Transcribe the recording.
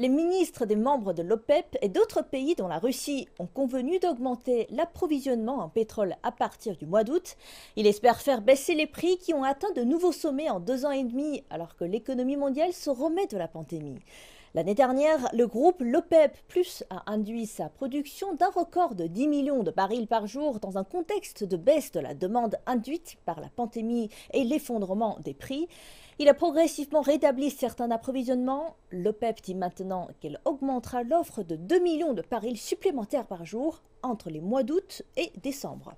les ministres des membres de l'OPEP et d'autres pays dont la Russie ont convenu d'augmenter l'approvisionnement en pétrole à partir du mois d'août. Il espère faire baisser les prix qui ont atteint de nouveaux sommets en deux ans et demi alors que l'économie mondiale se remet de la pandémie. L'année dernière, le groupe l'OPEP e Plus a induit sa production d'un record de 10 millions de barils par jour dans un contexte de baisse de la demande induite par la pandémie et l'effondrement des prix. Il a progressivement rétabli certains approvisionnements. L'OPEP e dit maintenant qu'elle augmentera l'offre de 2 millions de barils supplémentaires par jour entre les mois d'août et décembre.